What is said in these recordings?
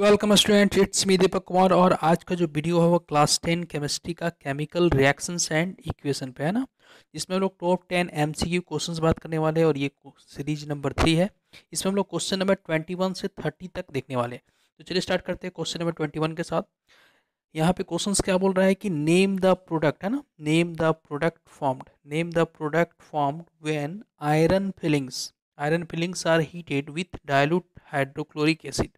welcome student it's me Deepak Kumar और आज का जो वीडियो है वो क्लास टेन केमिस्ट्री का केमिकल रिएक्शंस एंड इक्वेशन पे है ना इसमें हम लोग top ten M C Q question बात करने वाले हैं और ये सीरीज नंबर थ्री है इसमें हम लोग क्वेश्चन नंबर ट्वेंटी वन से थर्टी तक देखने वाले हैं तो चलिए स्टार्ट करते हैं क्वेश्चन नंबर ट्वेंटी वन के साथ यहाँ पे क्वेश्चन क्या बोल रहा है कि नेम द प्रोडक्ट है ना name the product formed name the product formed when iron filings iron filings are heated with dilute hydrochloric acid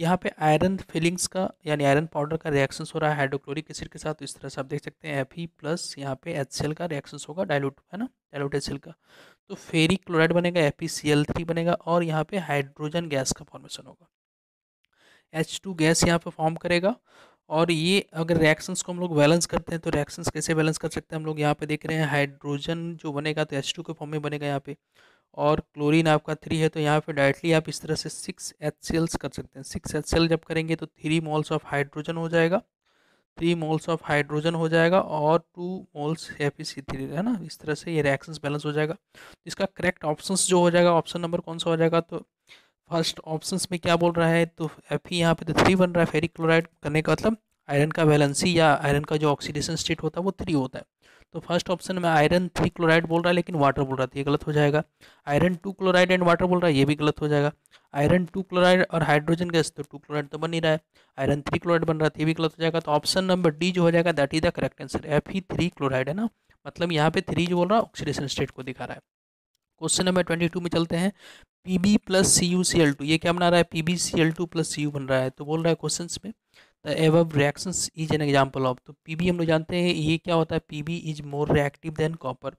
यहाँ पे आयरन फिलिंग्स का यानी आयरन पाउडर का रिएक्शन हो रहा है हाइड्रोक्लोरिक एसिड के साथ तो इस तरह से आप देख सकते हैं एफ ई प्लस यहाँ पे एच का रिएक्शन होगा डायलूट है ना डायलूट एच का तो फेरी क्लोराइड बनेगा एफ थ्री बनेगा और यहाँ पे हाइड्रोजन गैस का फॉर्मेशन होगा एच टू गैस यहाँ पे फॉर्म करेगा और ये अगर रिएक्शंस को हम लोग बैलेंस करते हैं तो रिएक्शंस कैसे बैलेंस कर सकते हैं हम लोग यहाँ पे देख रहे हैं हाइड्रोजन जो बनेगा तो एच टू के फॉर्म में बनेगा यहाँ पे और क्लोरीन आपका थ्री है तो यहाँ पे डायरेक्टली आप इस तरह से सिक्स एच सेल्स कर सकते हैं सिक्स एच सेल जब करेंगे तो थ्री मोल्स ऑफ हाइड्रोजन हो जाएगा थ्री मोल्स ऑफ हाइड्रोजन हो जाएगा और two moles F C three है ना इस तरह से ये रिएक्शन बैलेंस हो जाएगा इसका करेक्ट ऑप्शंस जो हो जाएगा ऑप्शन नंबर कौन सा हो जाएगा तो फर्स्ट ऑप्शंस में क्या बोल रहा है तो एफ ई यहाँ पे तो थ्री बन रहा है फेरिक क्लोराइड करने का मतलब आयरन का वैलेंसी या आयरन का जो ऑक्सीडेशन स्टेट होता है वो थ्री होता है तो फर्स्ट ऑप्शन में आयरन थ्री क्लोराइड बोल रहा है लेकिन वाटर बोल रहा था तो ये गलत हो जाएगा iron two chloride and water बोल रहा है ये भी गलत हो जाएगा आयरन टू क्लोराइड और हाइड्रोजन गैस तो टू क्लोराइड तो बन ही रहा है आयरन थ्री क्लोराइड बन रहा था तो ये भी गलत हो जाएगा तो ऑप्शन नंबर डी जो हो जाएगा that is the correct answer F ही थ्री क्लोराइड है ना मतलब यहाँ पे थ्री जो बोल रहा है ऑक्सीडेशन स्टेट को दिखा रहा है क्वेश्चन नंबर ट्वेंटी टू में चलते हैं P B plus C U C L two ये क्या बना रहा है P B C L two plus C U बन रहा है तो बोल रहा है क्वेश्चन में the above is an example of तो पी हम लोग जानते हैं ये क्या होता है P is more reactive than copper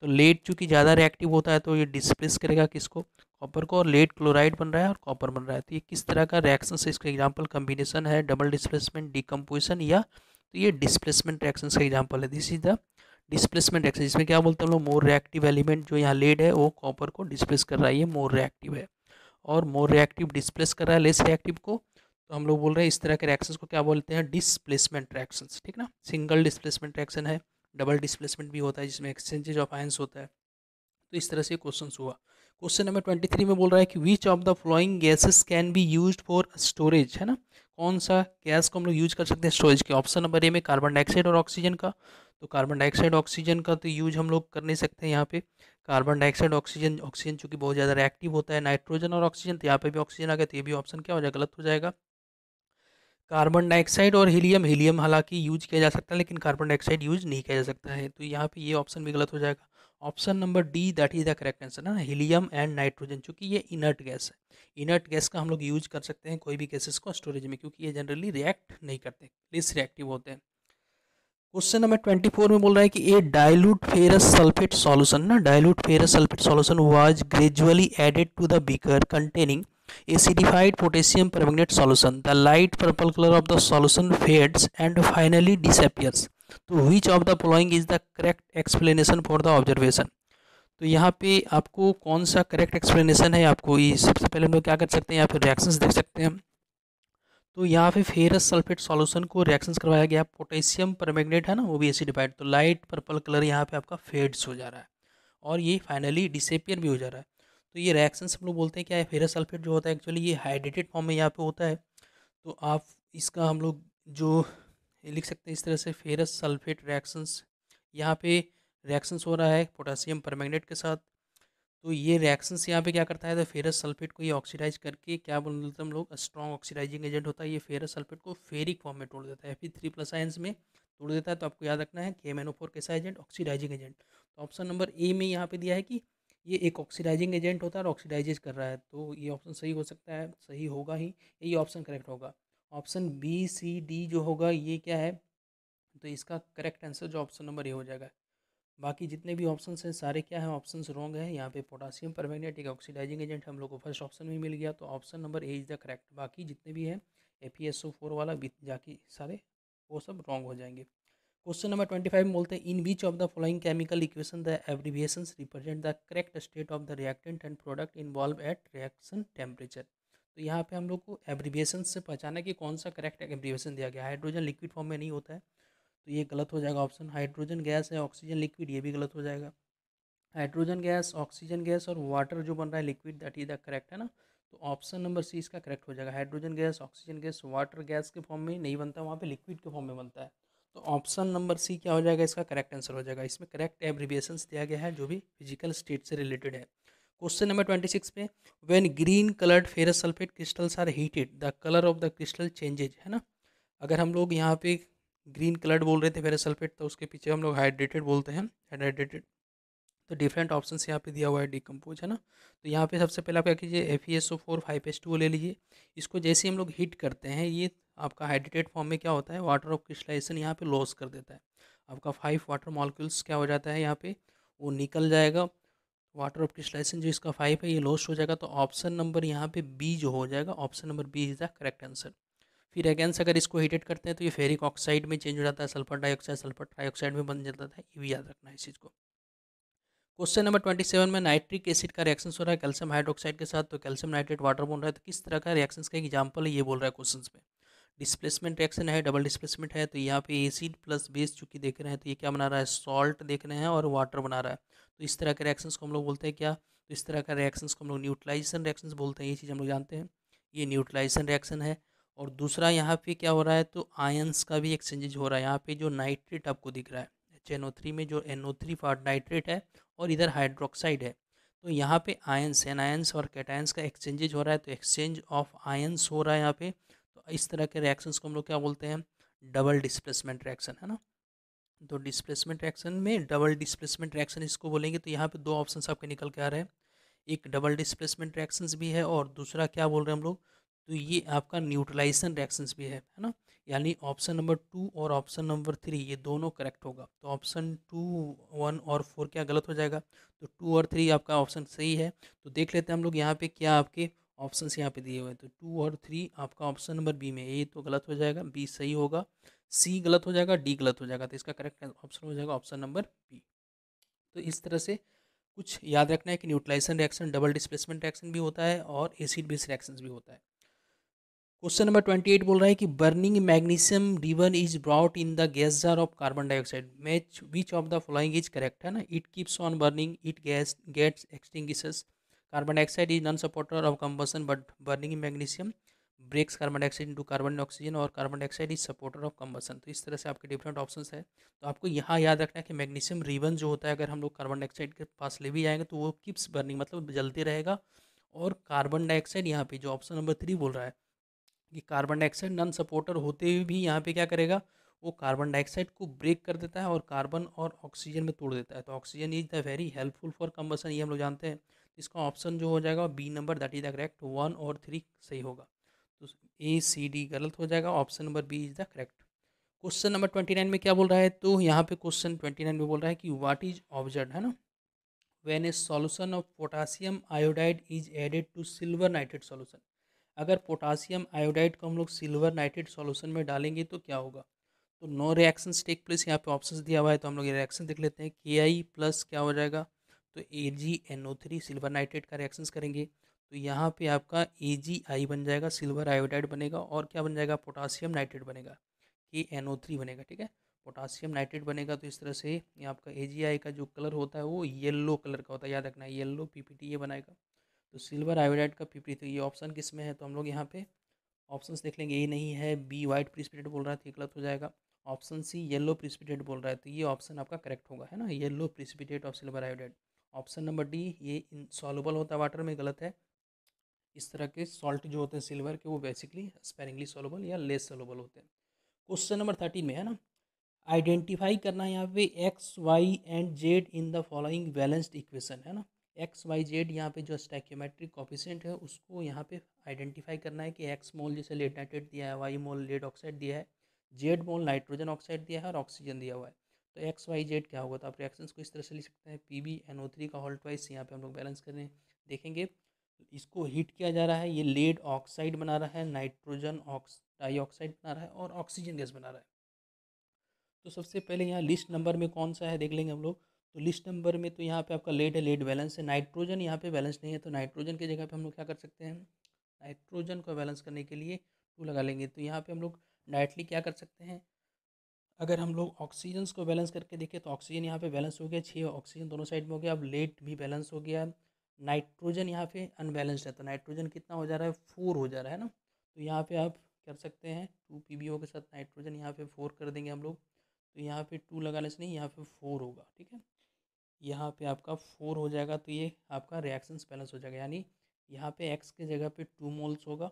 तो लेट चूँकि ज़्यादा रिएक्टिव होता है तो ये डिस्प्लेस करेगा किसको कॉपर को और लेट क्लोराइड बन रहा है और कॉपर बन रहा है तो ये किस तरह का रिएक्शन है इसका एग्जाम्पल कम्बिनेशन है डबल डिस्प्लेसमेंट डिकम्पोजिशन या तो ये डिस्प्लेसमेंट रिएक्शन का एग्जाम्पल है this is the displacement reaction इसमें क्या बोलते हैं लोग मोर रिएक्टिव एलिमेंट जो यहाँ लेड है वो कॉपर को डिस्प्लेस कर रहा है ये मोर रिएक्टिव है और मोर रिएक्टिव डिस्प्लेस कर रहा है लेस रिएक्टिव को तो हम लोग बोल रहे हैं इस तरह के रिएक्शंस को क्या बोलते हैं डिसप्लेसमेंट रिएक्शंस ठीक ना सिंगल डिसप्लेसमेंट रिएक्शन है डबल डिसप्लेसमेंट भी होता है जिसमें एक्सचेंजेज ऑफ आयंस होता है तो इस तरह से क्वेश्चन हुआ क्वेश्चन नंबर ट्वेंटी थ्री में बोल रहा है कि which of the following gases can be use for storage है ना कौन सा गैस को हम लोग यूज कर सकते हैं स्टोरेज के ऑप्शन नंबर ए में कार्बन डाइऑक्साइड और ऑक्सीजन का तो कार्बन डाइऑक्साइड ऑक्सीजन का तो यूज हम लोग कर नहीं सकते हैं यहाँ पे कार्बन डाइऑक्साइड ऑक्सीजन ऑक्सीजन चूंकि बहुत ज़्यादा रिएक्टिव होता है नाइट्रोजन और ऑक्सीजन तो यहाँ पे भी ऑक्सीजन आ गया तो ये भी ऑप्शन क्या हो जाएगा गलत हो जाएगा कार्बन डाइऑक्साइड और हीलियम हीलियम हालांकि यूज किया जा सकता है लेकिन कार्बन डाइऑक्साइड यूज नहीं किया जा सकता है तो यहाँ पे ये ऑप्शन भी गलत हो जाएगा option number D that is the correct answer ना हीलियम एंड नाइट्रोजन चूंकि ये इनर्ट गैस है इनर्ट गैस का हम लोग यूज कर सकते हैं कोई भी गैसेस को स्टोरेज में क्योंकि ये जनरली रिएक्ट नहीं करते लेस रिएक्टिव होते हैं क्वेश्चन नंबर ट्वेंटी फोर में बोल रहा है कि a dilute ferrous sulphate solution ना dilute ferrous sulphate solution was gradually added to the beaker containing acidified potassium permanganate solution the light purple colour of the solution fades and finally disappears तो which of the following is the correct explanation for the observation तो यहाँ पे आपको कौन सा correct explanation है आपको ये सबसे पहले हम लोग क्या कर सकते हैं या फिर रिएक्शंस देख सकते हैं तो यहाँ पे फेरस सल्फेट सॉल्यूशन को रिएक्शंस करवाया गया पोटेशियम परमैग्नेट है ना वो भी एसिडिफाइड तो लाइट पर्पल कलर यहाँ पे आपका फेड्स हो जा रहा है और ये फाइनली डिसपियर भी हो जा रहा है तो ये रिएक्शन सब लोग बोलते हैं क्या है फेरस सल्फेट जो होता है एक्चुअली ये हाइड्रेटेड फॉर्म में यहाँ पे होता है तो आप इसका हम लोग जो लिख सकते हैं इस तरह से फेरस सल्फेट रिएक्शंस यहाँ पे रिएक्शंस हो रहा है पोटासियम परमैग्नेट के साथ तो ये रिएक्शंस यहाँ पे क्या करता है तो फेरस सल्फेट को ये ऑक्सीडाइज करके क्या बोलते हैं हम लोग स्ट्रॉन्ग ऑक्सीडाइजिंग एजेंट होता है ये फेरस सल्फेट को फेरिक फॉर्म में तोड़ देता है फिर थ्री प्लस आयंस में तोड़ देता है तो आपको याद रखना है K M N O four कैसा एजेंट ऑक्सीडाइजिंग एजेंट तो ऑप्शन नंबर ए में यहाँ पे दिया है कि ये एक ऑक्सीडाइजिंग एजेंट होता है और ऑक्सीडाइजेज कर रहा है तो ये ऑप्शन सही हो सकता है सही होगा ही ये ऑप्शन करेक्ट होगा ऑप्शन बी सी डी जो होगा ये क्या है तो इसका करेक्ट आंसर जो ऑप्शन नंबर ए हो जाएगा बाकी जितने भी ऑप्शन हैं सारे क्या है ऑप्शन रॉन्ग है यहाँ पे पोटासियम एक ऑक्सीडाइजिंग एजेंट हम लोग को फर्स्ट ऑप्शन में मिल गया तो option number A is the correct बाकी जितने भी हैं A P S O four वाला जाके सारे वो सब रॉन्ग हो जाएंगे क्वेश्चन नंबर ट्वेंटी फाइव बोलते in which of the following chemical equation the abbreviations represent the correct state of the reactant and product involve at reaction temperature तो यहाँ पे हम लोग को एब्रीविएशन से पहचाना कि कौन सा करेक्ट एब्रीविएशन दिया गया हाइड्रोजन लिक्विड फॉर्म में नहीं होता है तो ये गलत हो जाएगा ऑप्शन हाइड्रोजन गैस है ऑक्सीजन लिक्विड ये भी गलत हो जाएगा हाइड्रोजन गैस ऑक्सीजन गैस और वाटर जो बन रहा है liquid that is the correct है ना तो ऑप्शन नंबर सी इसका करेक्ट हो जाएगा hydrogen gas oxygen gas water gas के फॉर्म में नहीं बनता वहाँ पे लिक्विड के फॉर्म में बनता है तो ऑप्शन नंबर सी क्या हो जाएगा इसका करेक्ट आंसर हो जाएगा इसमें करेक्ट एब्रीविएशन दिया गया है जो भी फिजिकल स्टेट से रिलेटेड है क्वेश्चन नंबर ट्वेंटी सिक्स पे when green coloured ferrous sulphate crystals are heated the colour of the crystal changes है ना अगर हम लोग यहाँ पे ग्रीन कलर्ड बोल रहे थे फेरस सल्फेट तो उसके पीछे हम लोग हाइड्रेटेड बोलते हैं हाइड्रेटेड तो डिफरेंट ऑप्शन यहाँ पे दिया हुआ है डिकम्पोज है ना तो यहाँ पे सबसे पहले आप क्या कीजिए F E S O four five S two ले लीजिए इसको जैसे हम लोग हीट करते हैं ये आपका हाइड्रेटेड फॉर्म में क्या होता है वाटर ऑफ क्रिस्टलाइजेशन यहाँ पे लॉस कर देता है आपका फाइव वाटर मॉलिक्यूल्स क्या हो जाता है यहाँ पे वो निकल जाएगा वाटर ऑफ क्रिस्टलाइजेशन जो इसका फाइव है ये लॉस हो जाएगा तो ऑप्शन नंबर यहाँ पे बी जो हो जाएगा option number B is the correct answer फिर अगेंस अगर इसको हीटेड करते हैं तो ये फेरिक ऑक्साइड में चेंज हो जाता है सल्फर डाइऑक्साइड सल्फर ट्राइऑक्साइड में बन जाता है ये भी याद रखना है इस चीज़ को क्वेश्चन नंबर ट्वेंटी सेवन में नाइट्रिक एसिड का रिएक्शन हो रहा है कैल्शियम हाइड्रोक्साइड के साथ तो कैल्शियम नाइट्रेट वाटर बोल रहा है तो किस तरह का रिएक्शन का एग्जाम्पल है ये बोल रहा है क्वेश्चन में डिस्प्लेसमेंट रिएक्शन है डबल डिस्प्लेसमेंट है तो यहाँ पे एसिड प्लस बेस चूंकि देख रहे हैं तो ये क्या बना रहा है सॉल्ट देख रहे हैं और वाटर बना रहा है तो इस तरह के रिएक्शंस को हम लोग बोलते हैं क्या तो इस तरह का रिएक्शंस को हम लोग न्यूट्रलाइजेशन रिएक्शंस बोलते हैं ये चीज़ हम लोग जानते हैं ये न्यूट्रलाइजेशन रिएक्शन है और दूसरा यहाँ पे क्या हो रहा है तो आयंस का भी एक्सचेंजेज हो रहा है यहाँ पे जो नाइट्रेट आपको दिख रहा है एच में जो एन ओ नाइट्रेट है और इधर हाइड्रोक्साइड है तो यहाँ पे आयंस एन और कैटायंस का एक्सचेंजेज हो रहा है तो एक्सचेंज ऑफ आयंस हो रहा है यहाँ पे इस तरह के रिएक्शंस को हम लोग क्या बोलते हैं डबल डिस्प्लेसमेंट रिएक्शन है ना तो डिस्प्लेसमेंट रिएक्शन में डबल डिस्प्लेसमेंट रिएक्शन इसको बोलेंगे तो यहाँ पे दो ऑप्शन आपके निकल के आ रहे हैं एक डबल डिस्प्लेसमेंट रिएक्शंस भी है और दूसरा क्या बोल रहे हैं हम लोग तो ये आपका न्यूट्रलाइजेशन रिएक्शंस भी है है ना यानी ऑप्शन नंबर टू और ऑप्शन नंबर थ्री ये दोनों करेक्ट होगा तो ऑप्शन टू वन और फोर क्या गलत हो जाएगा तो टू और थ्री आपका ऑप्शन सही है तो देख लेते हैं हम लोग यहाँ पे क्या आपके ऑप्शन यहाँ पे दिए हुए हैं तो टू और थ्री आपका ऑप्शन नंबर बी में ए तो गलत हो जाएगा बी सही होगा सी गलत हो जाएगा डी गलत हो जाएगा तो इसका करेक्ट ऑप्शन हो जाएगा ऑप्शन नंबर बी तो इस तरह से कुछ याद रखना है कि neutralization reaction double displacement reaction भी होता है और एसिड बेस रिएक्शन भी होता है क्वेश्चन नंबर ट्वेंटी एट बोल रहा है कि बर्निंग मैग्नीशियम रिवर is brought in the gas jar of carbon dioxide match which of the following is correct है ना it keeps on burning it gas gets extinguished carbon dioxide is non supporter of combustion but burning magnesium breaks carbon dioxide into carbon oxygen और carbon dioxide is supporter of combustion तो इस तरह से आपके different option है तो आपको यहाँ याद रखना है कि मैग्नीशियम रिबन जो होता है अगर हम लोग कार्बन डाइऑक्साइड के पास ले भी जाएंगे तो वो किप्स बर्निंग मतलब जलते रहेगा और कार्बन डाइऑक्साइड यहाँ पे जो ऑप्शन नंबर थ्री बोल रहा है कि कार्बन डाइऑक्साइड नॉन सपोर्टर होते हुए भी यहाँ पे क्या करेगा वो कार्बन डाइऑक्साइड को ब्रेक कर देता है और कार्बन और ऑक्सीजन में तोड़ देता है तो oxygen is the very helpful for combustion ये हम लोग जानते हैं इसका ऑप्शन जो हो जाएगा B number that is the correct one और थ्री सही होगा तो ए सी डी गलत हो जाएगा option number B is the correct question number twenty nine में क्या बोल रहा है तो यहाँ पे क्वेश्चन ट्वेंटी नाइन में बोल रहा है कि व्हाट इज ऑब्जर्व है ना when a solution of potassium iodide is added to silver nitrate solution अगर पोटासियम आयोडाइड को हम लोग सिल्वर नाइट्रेट सॉल्यूशन में डालेंगे तो क्या होगा तो नो रिएक्शन टेक प्लेस यहाँ पे ऑप्शन दिया हुआ है तो हम लोग ये रिएक्शन देख लेते हैं के आई प्लस क्या हो जाएगा तो A G N O three silver nitrate का रिएक्शन करेंगे तो यहाँ पे आपका ए जी आई बन जाएगा सिल्वर आयोडाइड बनेगा और क्या बन जाएगा पोटासियम नाइट्रेट बनेगा के एन ओ थ्री बनेगा ठीक है पोटासियम नाइट्रेट बनेगा तो इस तरह से ये आपका ए जी आई का जो कलर होता है वो येल्लो कलर का होता है याद रखना है येल्लो पी पी टी ये बनाएगा तो सिल्वर आयोडाइड का पी पी तो ये ऑप्शन किस में है तो हम लोग यहाँ पे ऑप्शन देख लेंगे ए नहीं है बी वाइट प्रिस्पिटेड बोल रहा है तो गलत हो जाएगा ऑप्शन सी येलो प्रिस्पिटेट बोल रहा है तो ये ऑप्शन आपका करेक्ट होगा है ना yellow precipitate of silver iodide option number D ये इनसॉल्युबल होता है वाटर में गलत है इस तरह के सॉल्ट जो होते हैं सिल्वर के वो बेसिकली स्पेरिंगली सॉलेबल या लेस सॉलेबल होते हैं क्वेश्चन नंबर थर्टीन में है ना आइडेंटिफाई करना है यहाँ पे X Y and Z in the following balanced equation है ना एक्स वाई जेड यहाँ पे जो स्टैक्योमेट्रिक कॉपिशेंट है उसको यहाँ पे आइडेंटिफाई करना है कि एक्स मोल जैसे लेड नाइट्रेट दिया है वाई मोल लेड ऑक्साइड दिया है जेड मोल नाइट्रोजन ऑक्साइड दिया है और ऑक्सीजन दिया हुआ है तो एक्स वाई जेड क्या होगा तो आप रिएक्शंस को इस तरह से लिख सकते हैं P B N O three का हॉल्ट वाइस यहाँ पे हम लोग बैलेंस कर रहे हैं देखेंगे इसको हीट किया जा रहा है ये लेड ऑक्साइड बना रहा है नाइट्रोजन ऑक्स डाईऑक्साइड बना रहा है और ऑक्सीजन गैस बना रहा है तो सबसे पहले यहाँ लिस्ट नंबर में कौन सा है देख लेंगे हम लोग तो लिस्ट नंबर में तो यहाँ पे आपका लेड है लेड बैलेंस है नाइट्रोजन यहाँ पे बैलेंस नहीं है तो नाइट्रोजन की जगह पे हम लोग क्या कर सकते हैं नाइट्रोजन को बैलेंस करने के लिए टू लगा लेंगे तो यहाँ पे हम लोग डायरेक्टली क्या कर सकते हैं अगर हम लोग ऑक्सीजन को बैलेंस करके देखें तो ऑक्सीजन यहाँ पे बैलेंस हो गया छः ऑक्सीजन दोनों साइड में हो गया अब लेट भी बैलेंस हो गया नाइट्रोजन यहाँ पे अनबैलेंस्ड है तो नाइट्रोजन कितना हो जा रहा है फोर हो जा रहा है ना तो यहाँ पे आप कर सकते हैं टू पी के साथ नाइट्रोजन यहाँ पे फोर कर देंगे हम लोग तो यहाँ पे टू लगाने से नहीं यहाँ पे फोर होगा ठीक है यहाँ पे आपका फोर हो जाएगा तो ये आपका रिएक्शंस बैलेंस हो जाएगा यानी यहाँ पे एक्स के जगह पे टू मोल्स होगा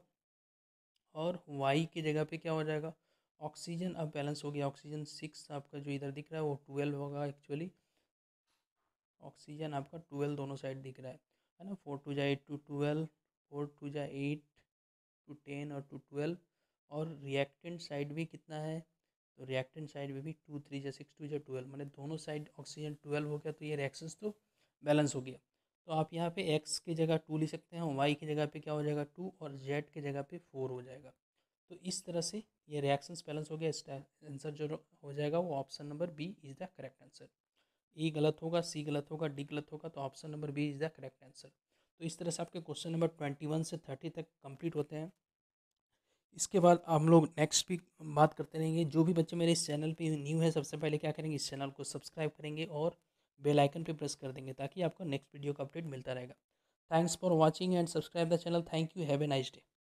और वाई की जगह पे क्या हो जाएगा ऑक्सीजन अब बैलेंस हो गया ऑक्सीजन सिक्स आपका जो इधर दिख रहा है वो ट्वेल्व होगा एक्चुअली ऑक्सीजन आपका ट्वेल्व दोनों साइड दिख रहा है है ना फोर टू जै eight two twelve four two जै एट टू टेन और टू ट्वेल्व और रिएक्टेंट साइड भी कितना है तो रिएक्टेंट साइड में भी टू थ्री जै सिक्स टू जै ट्वेल्व मैंने दोनों साइड ऑक्सीजन ट्वेल्व हो गया तो ये रिएक्शन तो बैलेंस हो गया तो आप यहाँ पे एक्स की जगह टू ले सकते हैं वाई की जगह पे क्या हो जाएगा टू और जेड की जगह पे फोर हो जाएगा तो इस तरह से ये रिएक्शंस बैलेंस हो गया इसका आंसर जो हो जाएगा वो option number B is the correct answer E गलत होगा सी गलत होगा डी गलत होगा तो option number B is the correct answer तो इस तरह से आपके क्वेश्चन नंबर ट्वेंटी वन से थर्टी तक कंप्लीट होते हैं इसके बाद हम लोग नेक्स्ट भी बात करते रहेंगे जो भी बच्चे मेरे इस चैनल पे न्यू है सबसे पहले क्या करेंगे इस चैनल को सब्सक्राइब करेंगे और बेल आइकन पे प्रेस कर देंगे ताकि आपको नेक्स्ट वीडियो का अपडेट मिलता रहेगा thanks for watching and subscribe the channel thank you have a nice day